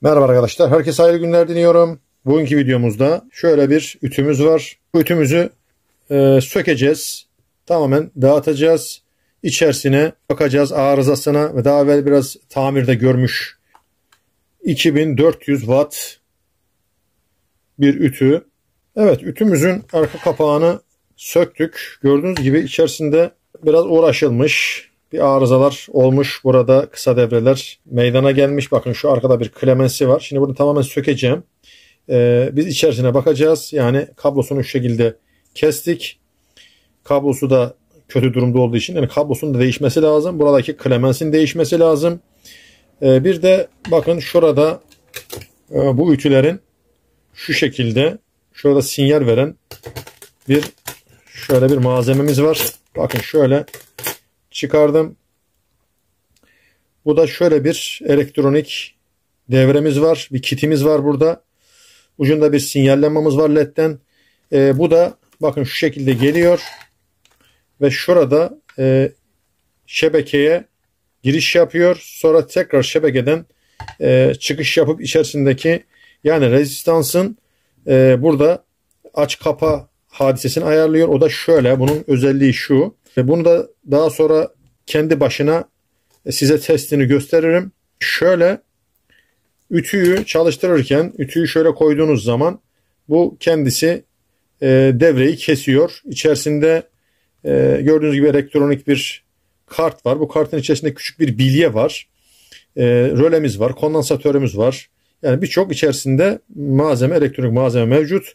Merhaba arkadaşlar. Herkese hayırlı günler diliyorum. Bugünkü videomuzda şöyle bir ütümüz var. Bu ütümüzü e, sökeceğiz. Tamamen dağıtacağız. İçerisine bakacağız arızasına ve daha evvel biraz tamirde görmüş 2400 watt bir ütü. Evet ütümüzün arka kapağını söktük. Gördüğünüz gibi içerisinde biraz uğraşılmış bir arızalar olmuş. Burada kısa devreler meydana gelmiş. Bakın şu arkada bir klemensi var. Şimdi bunu tamamen sökeceğim. Ee, biz içerisine bakacağız. Yani kablosunu şu şekilde kestik. Kablosu da kötü durumda olduğu için yani kablosunun da değişmesi lazım. Buradaki klemensin değişmesi lazım. Ee, bir de bakın şurada e, bu ütülerin şu şekilde şurada sinyal veren bir şöyle bir malzememiz var. Bakın şöyle çıkardım. Bu da şöyle bir elektronik devremiz var. Bir kitimiz var burada. Ucunda bir sinyallenmemiz var LED'den. E, bu da bakın şu şekilde geliyor. Ve şurada e, şebekeye giriş yapıyor. Sonra tekrar şebekeden e, çıkış yapıp içerisindeki yani rezistansın e, burada aç kapa hadisesini ayarlıyor. O da şöyle bunun özelliği şu. Ve bunu da daha sonra kendi başına e, size testini gösteririm. Şöyle ütüyü çalıştırırken ütüyü şöyle koyduğunuz zaman bu kendisi e, devreyi kesiyor. İçerisinde e, gördüğünüz gibi elektronik bir kart var. Bu kartın içerisinde küçük bir bilye var. E, rölemiz var, kondansatörümüz var. Yani birçok içerisinde malzeme, elektronik malzeme mevcut.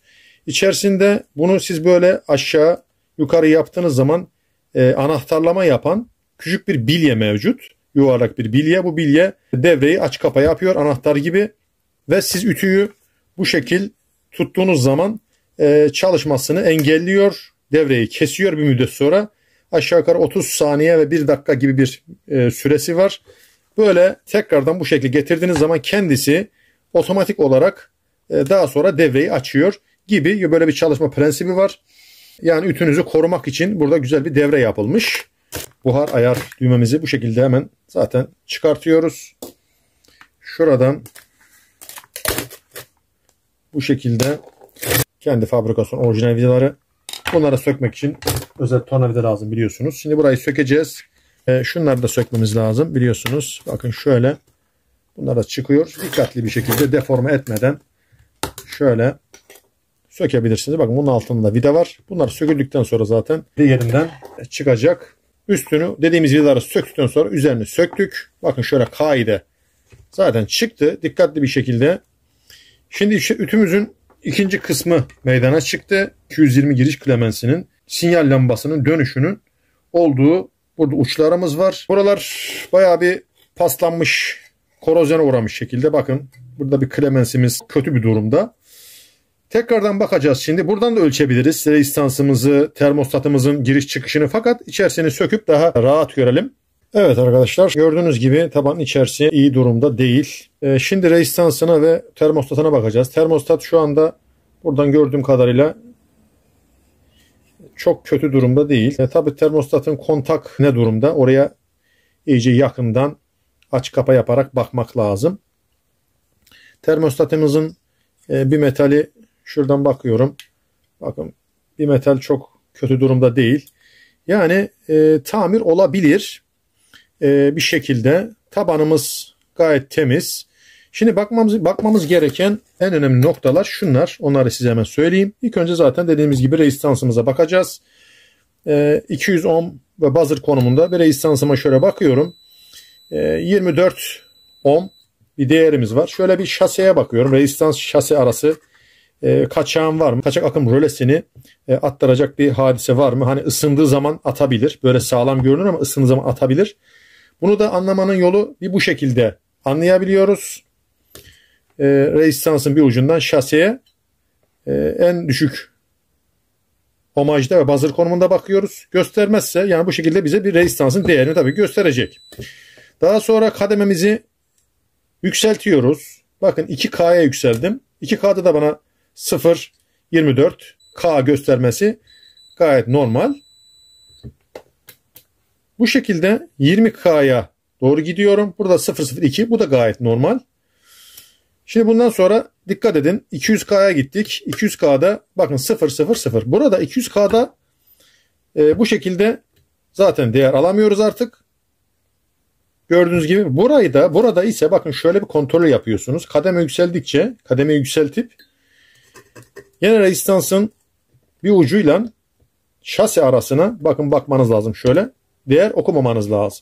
İçerisinde bunu siz böyle aşağı yukarı yaptığınız zaman e, anahtarlama yapan küçük bir bilye mevcut. Yuvarlak bir bilye. Bu bilye devreyi aç kapa yapıyor anahtar gibi ve siz ütüyü bu şekil tuttuğunuz zaman e, çalışmasını engelliyor. Devreyi kesiyor bir müddet sonra. Aşağı yukarı 30 saniye ve 1 dakika gibi bir e, süresi var. Böyle tekrardan bu şekli getirdiğiniz zaman kendisi otomatik olarak e, daha sonra devreyi açıyor gibi böyle bir çalışma prensibi var. Yani ütünüzü korumak için burada güzel bir devre yapılmış. Buhar ayar düğmemizi bu şekilde hemen zaten çıkartıyoruz. Şuradan bu şekilde kendi fabrikasyon orijinal vidaları. Bunları sökmek için özel tornavida lazım biliyorsunuz. Şimdi burayı sökeceğiz. E, şunları da sökmemiz lazım biliyorsunuz. Bakın şöyle bunlar da çıkıyor. Dikkatli bir şekilde deforme etmeden şöyle sökebilirsiniz. Bakın bunun altında vida var. Bunlar söküldükten sonra zaten diğerinden çıkacak. Üstünü dediğimiz vidaları söktükten sonra üzerini söktük. Bakın şöyle kaide zaten çıktı. Dikkatli bir şekilde. Şimdi işte ütümüzün ikinci kısmı meydana çıktı. 220 giriş klemensinin sinyal lambasının dönüşünün olduğu burada uçlarımız var. Buralar bayağı bir paslanmış, korozyona uğramış şekilde. Bakın burada bir klemensimiz kötü bir durumda. Tekrardan bakacağız şimdi. Buradan da ölçebiliriz resistansımızı, termostatımızın giriş çıkışını fakat içerisini söküp daha rahat görelim. Evet arkadaşlar gördüğünüz gibi taban içerisi iyi durumda değil. Ee, şimdi resistansına ve termostatına bakacağız. Termostat şu anda buradan gördüğüm kadarıyla çok kötü durumda değil. E, ee, Tabi termostatın kontak ne durumda? Oraya iyice yakından aç kapa yaparak bakmak lazım. Termostatımızın e, bir metali Şuradan bakıyorum. Bakın bir metal çok kötü durumda değil. Yani e, tamir olabilir e, bir şekilde. Tabanımız gayet temiz. Şimdi bakmamız, bakmamız gereken en önemli noktalar şunlar. Onları size hemen söyleyeyim. İlk önce zaten dediğimiz gibi rezistansımıza bakacağız. E, 200 ve buzzer konumunda bir rezistansıma şöyle bakıyorum. E, 24 ohm bir değerimiz var. Şöyle bir şaseye bakıyorum. Rezistans şase arası e, kaçağın var mı? Kaçak akım rölesini e, attıracak bir hadise var mı? Hani ısındığı zaman atabilir. Böyle sağlam görünür ama ısındığı zaman atabilir. Bunu da anlamanın yolu bir bu şekilde anlayabiliyoruz. E, ee, resistansın bir ucundan şaseye e, en düşük omajda ve bazır konumunda bakıyoruz. Göstermezse yani bu şekilde bize bir resistansın değerini tabii gösterecek. Daha sonra kadememizi yükseltiyoruz. Bakın 2K'ya yükseldim. 2K'da da bana 0.24 K göstermesi gayet normal. Bu şekilde 20K'ya doğru gidiyorum. Burada 0.02 bu da gayet normal. Şimdi bundan sonra dikkat edin 200K'ya gittik. 200K'da bakın 0.00. Burada 200K'da e, bu şekilde zaten değer alamıyoruz artık. Gördüğünüz gibi burayı da burada ise bakın şöyle bir kontrol yapıyorsunuz. Kademe yükseldikçe kademe yükseltip Yine rezistansın bir ucuyla şase arasına bakın bakmanız lazım şöyle. Değer okumamanız lazım.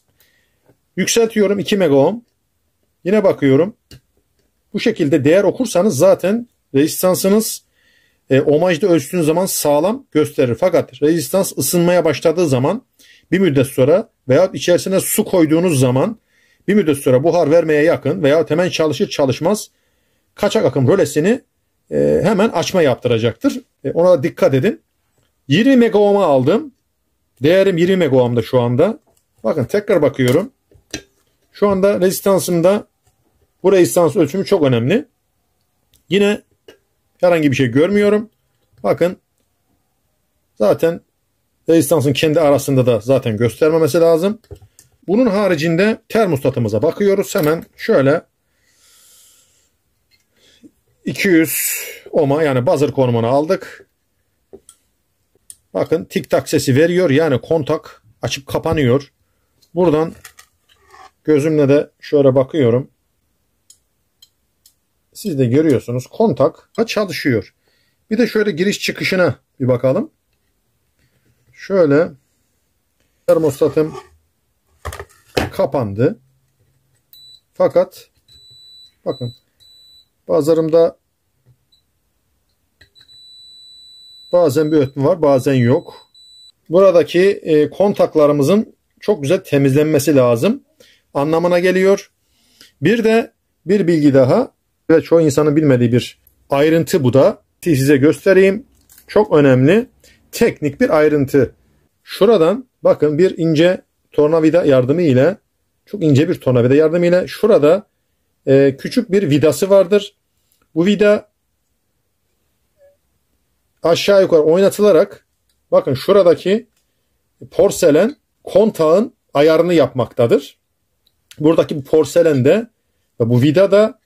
Yükseltiyorum 2 mega ohm. Yine bakıyorum. Bu şekilde değer okursanız zaten rezistansınız e, omajda ölçtüğünüz zaman sağlam gösterir. Fakat rezistans ısınmaya başladığı zaman bir müddet sonra veya içerisine su koyduğunuz zaman bir müddet sonra buhar vermeye yakın veya hemen çalışır çalışmaz kaçak akım rölesini ee, hemen açma yaptıracaktır. Ee, ona dikkat edin. 20 megaohm'a aldım. Değerim 20 megaohm'da şu anda. Bakın tekrar bakıyorum. Şu anda rezistansımda bu rezistans ölçümü çok önemli. Yine herhangi bir şey görmüyorum. Bakın zaten rezistansın kendi arasında da zaten göstermemesi lazım. Bunun haricinde termostatımıza bakıyoruz. Hemen şöyle 200 oma yani buzzer konumunu aldık. Bakın tik tak sesi veriyor. Yani kontak açıp kapanıyor. Buradan gözümle de şöyle bakıyorum. Siz de görüyorsunuz kontak çalışıyor. Bir de şöyle giriş çıkışına bir bakalım. Şöyle termostatım kapandı. Fakat bakın Bazılarımda bazen bir ötme var bazen yok. Buradaki e, kontaklarımızın çok güzel temizlenmesi lazım anlamına geliyor. Bir de bir bilgi daha ve çoğu insanın bilmediği bir ayrıntı bu da size göstereyim. Çok önemli teknik bir ayrıntı. Şuradan bakın bir ince tornavida yardımı ile çok ince bir tornavida yardımı ile şurada e, küçük bir vidası vardır. Bu vida aşağı yukarı oynatılarak bakın şuradaki porselen kontağın ayarını yapmaktadır. Buradaki bu porselen de ve bu vida da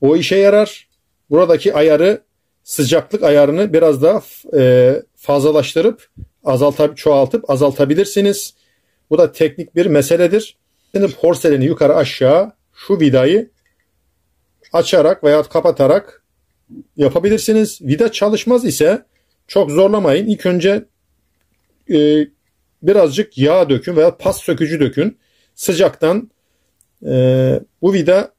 o işe yarar. Buradaki ayarı sıcaklık ayarını biraz daha e, fazlalaştırıp azaltıp çoğaltıp azaltabilirsiniz. Bu da teknik bir meseledir. Şimdi porseleni yukarı aşağı şu vidayı açarak veya kapatarak yapabilirsiniz. Vida çalışmaz ise çok zorlamayın. İlk önce e, birazcık yağ dökün veya pas sökücü dökün. Sıcaktan e, bu vida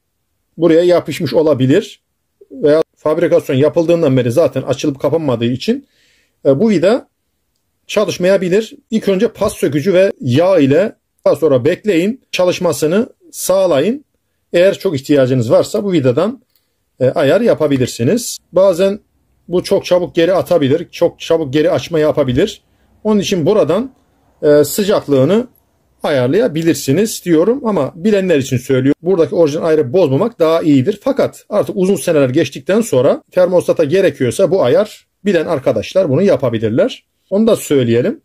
buraya yapışmış olabilir. Veya fabrikasyon yapıldığından beri zaten açılıp kapanmadığı için e, bu vida çalışmayabilir. İlk önce pas sökücü ve yağ ile daha sonra bekleyin çalışmasını sağlayın. Eğer çok ihtiyacınız varsa bu vidadan e, ayar yapabilirsiniz. Bazen bu çok çabuk geri atabilir, çok çabuk geri açma yapabilir. Onun için buradan e, sıcaklığını ayarlayabilirsiniz diyorum ama bilenler için söylüyorum. Buradaki orijinal ayarı bozmamak daha iyidir. Fakat artık uzun seneler geçtikten sonra termostata gerekiyorsa bu ayar bilen arkadaşlar bunu yapabilirler. Onu da söyleyelim.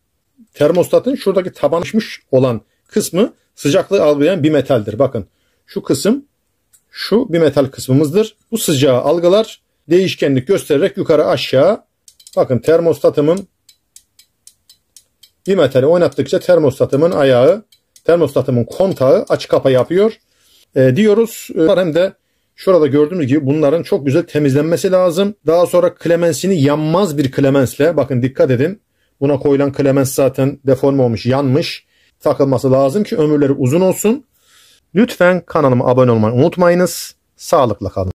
Termostatın şuradaki tabanışmış olan kısmı sıcaklığı algılayan bir metaldir. Bakın şu kısım şu bir metal kısmımızdır. Bu sıcağı algılar değişkenlik göstererek yukarı aşağı bakın termostatımın bir metali oynattıkça termostatımın ayağı termostatımın kontağı aç kapa yapıyor e, diyoruz. E, hem de şurada gördüğünüz gibi bunların çok güzel temizlenmesi lazım. Daha sonra klemensini yanmaz bir klemensle bakın dikkat edin. Buna koyulan klemens zaten deforme olmuş yanmış. Takılması lazım ki ömürleri uzun olsun. Lütfen kanalıma abone olmayı unutmayınız. Sağlıkla kalın.